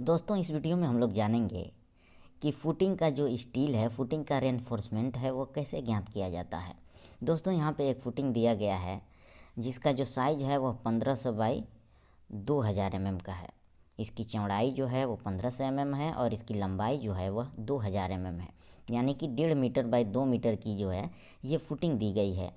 दोस्तों इस वीडियो में हम लोग जानेंगे कि फुटिंग का जो स्टील है फुटिंग का रेनफोर्समेंट है वो कैसे ज्ञात किया जाता है दोस्तों यहाँ पे एक फुटिंग दिया गया है जिसका जो साइज है वह पंद्रह सौ बाई दो हज़ार एम mm का है इसकी चौड़ाई जो है वो पंद्रह सौ एम mm है और इसकी लंबाई जो है वह दो हज़ार एम mm है यानी कि डेढ़ मीटर बाई दो मीटर की जो है ये फुटिंग दी गई है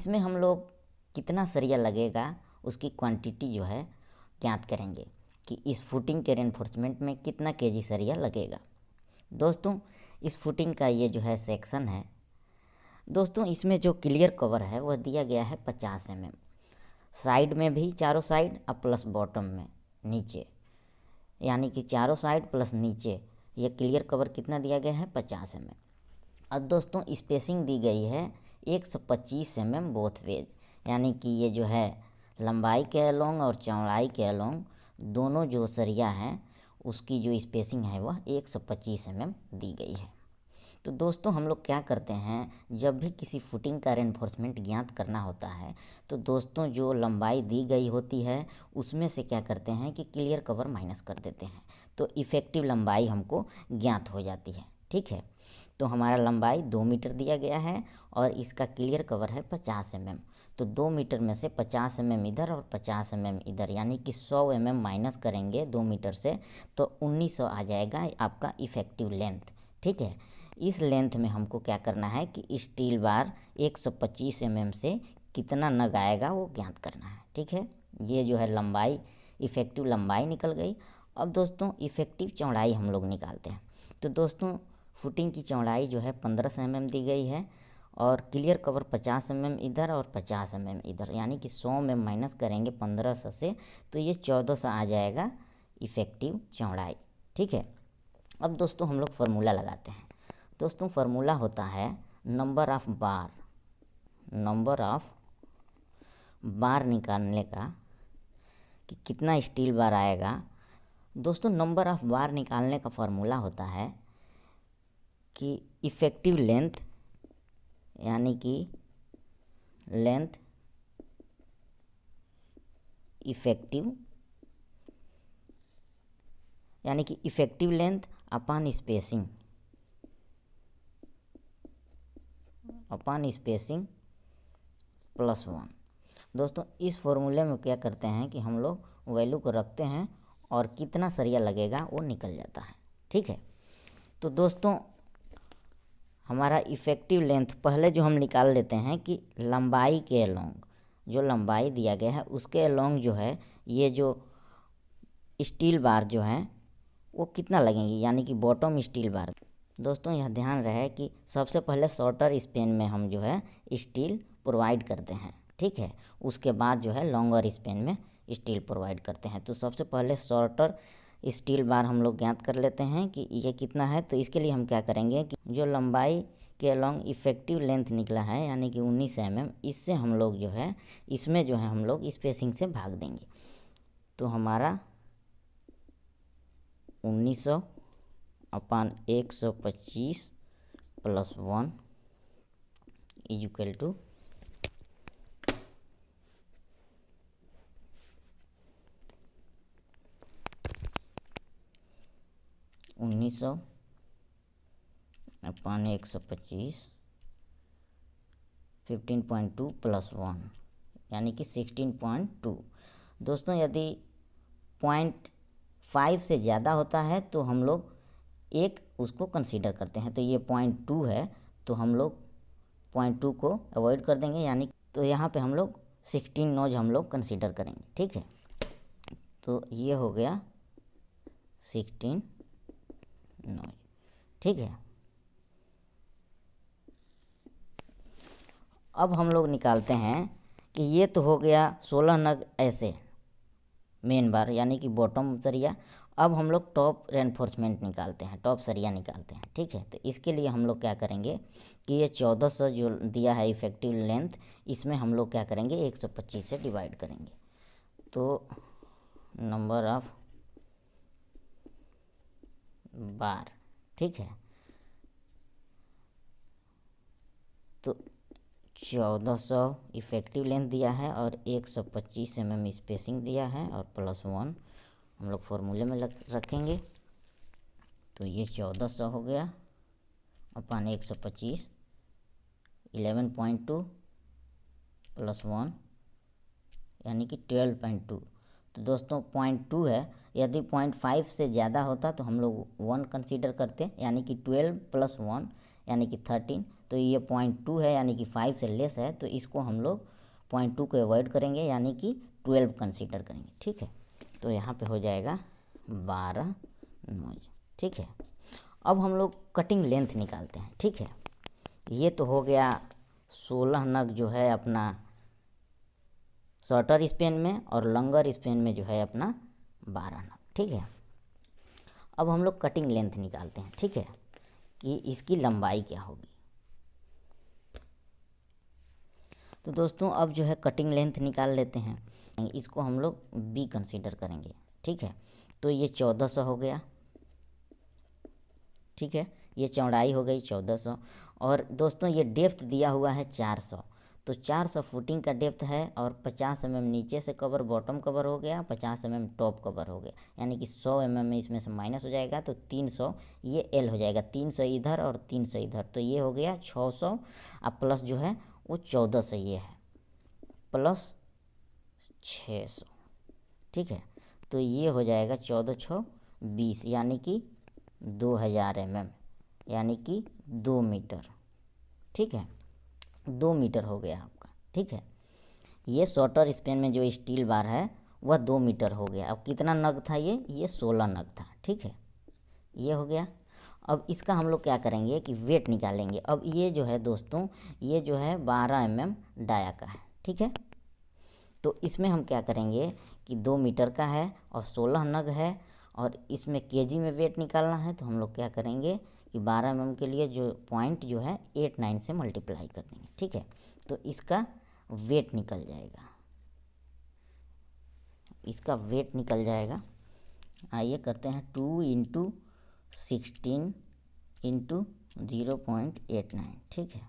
इसमें हम लोग कितना सरिया लगेगा उसकी क्वांटिटी जो है ज्ञात करेंगे कि इस फुटिंग के रेनफोर्समेंट में कितना के जी सरिया लगेगा दोस्तों इस फुटिंग का ये जो है सेक्शन है दोस्तों इसमें जो क्लियर कवर है वह दिया गया है पचास एम mm साइड में भी चारों साइड और प्लस बॉटम में नीचे यानी कि चारों साइड प्लस नीचे ये क्लियर कवर कितना दिया गया है पचास एम mm। और दोस्तों स्पेसिंग दी गई है एक सौ पच्चीस एम एम बोथ वेज यानी कि ये जो है लंबाई के अलोंग और चौड़ाई के अलोंग दोनों जो सरिया हैं उसकी जो स्पेसिंग है वह एक सौ पच्चीस एम mm एम दी गई है तो दोस्तों हम लोग क्या करते हैं जब भी किसी फुटिंग का रेनफोर्समेंट ज्ञात करना होता है तो दोस्तों जो लंबाई दी गई होती है उसमें से क्या करते हैं कि क्लियर कवर माइनस कर देते हैं तो इफ़ेक्टिव लंबाई हमको ज्ञात हो जाती है ठीक है तो हमारा लंबाई दो मीटर दिया गया है और इसका क्लियर कवर है पचास एम mm. तो दो मीटर में से 50 एम mm इधर और 50 एम mm इधर यानी कि 100 एम mm माइनस करेंगे दो मीटर से तो 1900 आ जाएगा आपका इफ़ेक्टिव लेंथ ठीक है इस लेंथ में हमको क्या करना है कि स्टील बार 125 एम mm से कितना नग आएगा वो ज्ञात करना है ठीक है ये जो है लंबाई इफ़ेक्टिव लंबाई निकल गई अब दोस्तों इफ़ेक्टिव चौड़ाई हम लोग निकालते हैं तो दोस्तों फुटिंग की चौड़ाई जो है पंद्रह सौ एम दी गई है और क्लियर कवर 50 एम एम इधर और 50 एम एम इधर यानी कि 100 में माइनस करेंगे 1500 से तो ये 1400 आ जाएगा इफ़ेक्टिव चौड़ाई ठीक है अब दोस्तों हम लोग फार्मूला लगाते हैं दोस्तों फार्मूला होता है number of bar number of bar निकालने का कि कितना स्टील बार आएगा दोस्तों नंबर ऑफ बार निकालने का फार्मूला होता है कि इफ़ेक्टिव लेंथ यानी कि लेंथ इफेक्टिव यानी कि effective length upon spacing upon spacing plus one दोस्तों इस फॉर्मूले में क्या करते हैं कि हम लोग वैल्यू को रखते हैं और कितना सरिया लगेगा वो निकल जाता है ठीक है तो दोस्तों हमारा इफ़ेक्टिव लेंथ पहले जो हम निकाल लेते हैं कि लंबाई के अलोंग जो लंबाई दिया गया है उसके अलोंग जो है ये जो स्टील बार जो है वो कितना लगेंगी यानी कि बॉटम स्टील बार दोस्तों यह ध्यान रहे कि सबसे पहले शॉर्टर स्पेन में हम जो है स्टील प्रोवाइड करते हैं ठीक है उसके बाद जो है लॉन्गर स्पेन में स्टील प्रोवाइड करते हैं तो सबसे पहले शॉर्टर स्टील बार हम लोग ज्ञात कर लेते हैं कि ये कितना है तो इसके लिए हम क्या करेंगे कि जो लंबाई के अलॉन्ग इफेक्टिव लेंथ निकला है यानी कि 19 एम mm, इससे हम लोग जो है इसमें जो है हम लोग स्पेसिंग से भाग देंगे तो हमारा 1900 अपान पच्चीस प्लस वन इज टू उन्नीस सौ पानी एक सौ पच्चीस fifteen point two plus one यानी कि सिक्सटीन पॉइंट टू दोस्तों यदि पॉइंट फाइव से ज़्यादा होता है तो हम लोग एक उसको कंसीडर करते हैं तो ये पॉइंट टू है तो हम लोग पॉइंट टू को अवॉइड कर देंगे यानी तो यहाँ पे हम लोग सिक्सटीन नोज हम लोग कंसीडर करेंगे ठीक है तो ये हो गया सिक्सटीन नॉइज ठीक है अब हम लोग निकालते हैं कि ये तो हो गया सोलह नग ऐसे मेन बार यानी कि बॉटम सरिया अब हम लोग टॉप रेनफोर्समेंट निकालते हैं टॉप सरिया निकालते हैं ठीक है तो इसके लिए हम लोग क्या करेंगे कि ये चौदह सौ जो दिया है इफेक्टिव लेंथ इसमें हम लोग क्या करेंगे एक सौ पच्चीस से डिवाइड करेंगे तो नंबर ऑफ़ बार ठीक है तो चौदह सौ इफेक्टिव लेंथ दिया है और एक सौ पच्चीस एम एम स्पेसिंग दिया है और प्लस वन हम लोग फॉर्मूले में लग रखेंगे तो ये चौदह सौ हो गया अपन एक सौ पच्चीस eleven point two plus one यानी कि ट्वेल्व पॉइंट टू तो दोस्तों पॉइंट टू है यदि पॉइंट फाइव से ज़्यादा होता तो हम लोग वन कंसीडर करते यानी कि ट्वेल्व प्लस वन यानी कि थर्टीन तो ये पॉइंट टू है यानी कि फाइव से लेस है तो इसको हम लोग पॉइंट टू को अवॉइड करेंगे यानी कि ट्वेल्व कंसीडर करेंगे ठीक है तो यहाँ पे हो जाएगा बारह नोज ठीक है अब हम लोग कटिंग लेंथ निकालते हैं ठीक है ये तो हो गया सोलह नग जो है अपना शॉर्टर स्पेन में और लंगर स्पेन में जो है अपना बारह नौ ठीक है अब हम लोग कटिंग लेंथ निकालते हैं ठीक है कि इसकी लंबाई क्या होगी तो दोस्तों अब जो है कटिंग लेंथ निकाल लेते हैं इसको हम लोग बी कंसीडर करेंगे ठीक है तो ये चौदह सौ हो गया ठीक है ये चौड़ाई हो गई चौदह सौ और दोस्तों ये डेप्थ दिया हुआ है चार सौ तो 400 फुटिंग का डेप्थ है और 50 एम mm नीचे से कवर बॉटम कवर हो गया 50 एम mm टॉप कवर हो गया यानी कि 100 एम mm इसमें से माइनस हो जाएगा तो 300 ये एल हो जाएगा 300 इधर और 300 इधर तो ये हो गया 600 और प्लस जो है वो से ये है प्लस 600 ठीक है तो ये हो जाएगा चौदह छः बीस यानी कि दो हज़ार एम यानी कि दो मीटर ठीक है दो मीटर हो गया आपका ठीक है ये शॉर्टर स्पेन में जो स्टील बार है वह दो मीटर हो गया अब कितना नग था ये ये सोलह नग था ठीक है ये हो गया अब इसका हम लोग क्या करेंगे कि वेट निकालेंगे अब ये जो है दोस्तों ये जो है बारह एम एम डाया का है ठीक है तो इसमें हम क्या करेंगे कि दो मीटर का है और सोलह नग है और इसमें केजी में वेट निकालना है तो हम लोग क्या करेंगे कि 12 एम के लिए जो पॉइंट जो है एट नाइन से मल्टीप्लाई कर देंगे ठीक है तो इसका वेट निकल जाएगा इसका वेट निकल जाएगा आइए करते हैं two into sixteen into zero point eight nine ठीक है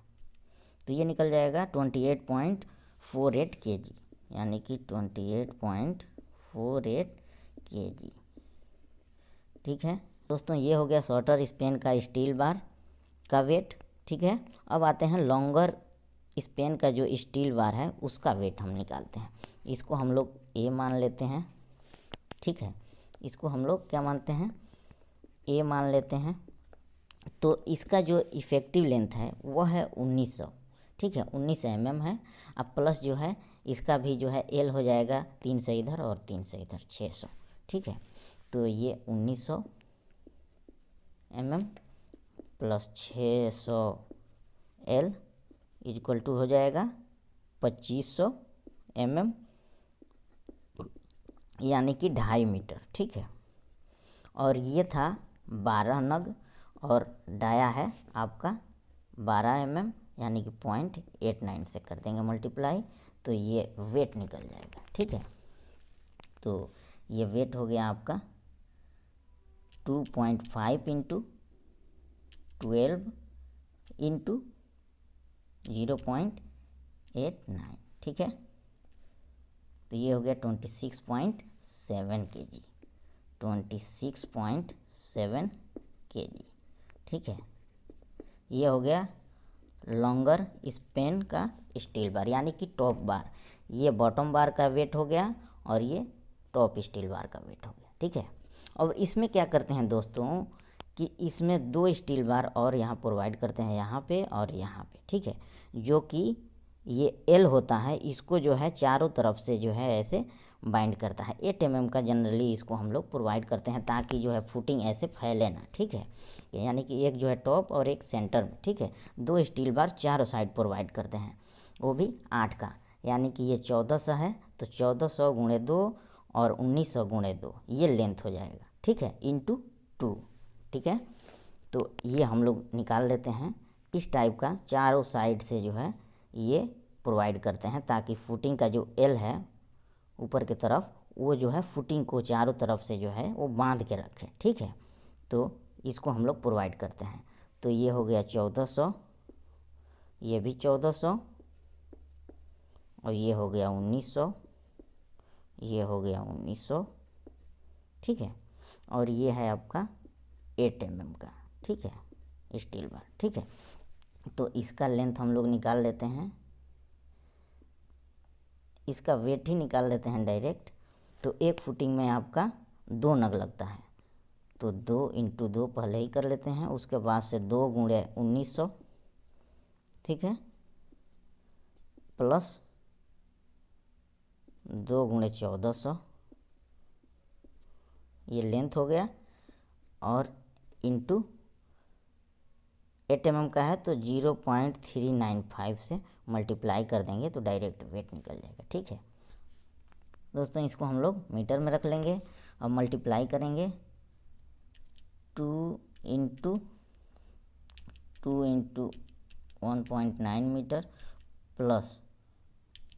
तो ये निकल जाएगा twenty eight point four eight K G यानी कि twenty eight point four eight K G ठीक है दोस्तों ये हो गया शॉर्टर स्पेन का स्टील बार का वेट ठीक है अब आते हैं लॉन्गर स्पेन का जो स्टील बार है उसका वेट हम निकालते हैं इसको हम लोग ए मान लेते हैं ठीक है इसको हम लोग क्या मानते हैं ए मान लेते हैं तो इसका जो इफ़ेक्टिव लेंथ है वह है 1900 ठीक है 19 एम एम है अब प्लस जो है इसका भी जो है एल हो जाएगा तीन सौ इधर और तीन सौ इधर 600 ठीक है तो ये सौ एम एम प्लस छः सौ एल इजक्वल टू हो जाएगा पच्चीस सौ एम एम यानी कि ढाई मीटर ठीक है और ये था बारह नग और डाया है आपका बारह एम एम यानी कि पॉइंट एट नाइन से कर देंगे मल्टीप्लाई तो ये वेट निकल जाएगा ठीक है तो ये वेट हो गया आपका two point five into twelve into zero point eight nine ठीक है तो ये हो गया twenty six point seven K G twenty six point seven K G ठीक है ये हो गया लॉन्गर स्पेन का स्टील बार यानी कि टॉप बार ये बॉटम बार का वेट हो गया और ये टॉप स्टील बार का वेट हो गया ठीक है और इसमें क्या करते हैं दोस्तों कि इसमें दो स्टील बार और यहाँ प्रोवाइड करते हैं यहाँ पे और यहाँ पे ठीक है जो कि ये एल होता है इसको जो है चारों तरफ से जो है ऐसे बाइंड करता है एट एम का जनरली इसको हम लोग प्रोवाइड करते हैं ताकि जो है फुटिंग ऐसे फैले ना ठीक है यानी कि एक जो है टॉप और एक सेंटर में ठीक है दो स्टील बार चारों साइड प्रोवाइड करते हैं वो भी आठ का यानी कि ये चौदह सौ है तो चौदह सौ गुणे दो और उन्नीस सौ गुणे दो ये लेंथ हो जाएगा ठीक है इंटू टू ठीक है तो ये हम लोग निकाल लेते हैं इस टाइप का चारों साइड से जो है ये प्रोवाइड करते हैं ताकि फुटिंग का जो एल है ऊपर की तरफ वो जो है फुटिंग को चारों तरफ से जो है वो बांध के रखें ठीक है तो इसको हम लोग प्रोवाइड करते हैं तो ये हो गया चौदह सौ ये भी चौदह सौ और ये हो गया उन्नीस सौ ये हो गया 1900 ठीक है और ये है आपका एट एम mm का ठीक है स्टील बार ठीक है तो इसका लेंथ हम लोग निकाल लेते हैं इसका वेट ही निकाल लेते हैं डायरेक्ट तो एक फुटिंग में आपका दो नग लगता है तो दो इंटू दो पहले ही कर लेते हैं उसके बाद से दो गुणे उन्नीस सौ ठीक है प्लस दो गुणे चौदह सौ ये लेंथ हो गया और इंटू एट एम का है तो zero point three nine five से मल्टीप्लाई कर देंगे तो डायरेक्ट वेट निकल जाएगा ठीक है दोस्तों इसको हम लोग मीटर में रख लेंगे और मल्टीप्लाई करेंगे two into two into one point nine metre plus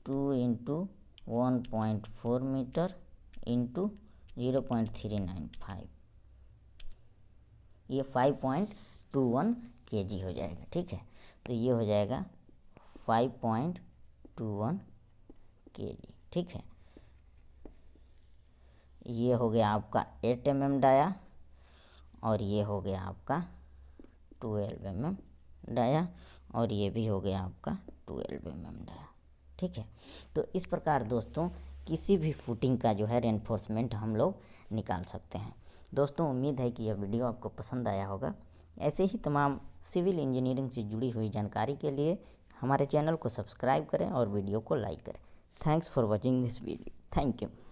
two into 1.4 meter into 0.395 ये 5.21 जी हो जाएगा ठीक है तो ये हो जाएगा 5.21 जी ठीक है ये हो गया आपका 8 एम mm डाया और ये हो गया आपका 12 एम mm डाया और ये भी हो गया आपका 12 एम mm डाया ठीक है तो इस प्रकार दोस्तों किसी भी फुटिंग का जो है रेनफोर्समेंट हम लोग निकाल सकते हैं दोस्तों उम्मीद है कि यह वीडियो आपको पसंद आया होगा ऐसे ही तमाम सिविल इंजीनियरिंग से जुड़ी हुई जानकारी के लिए हमारे चैनल को सब्सक्राइब करें और वीडियो को लाइक करें thanks for watching this video thank you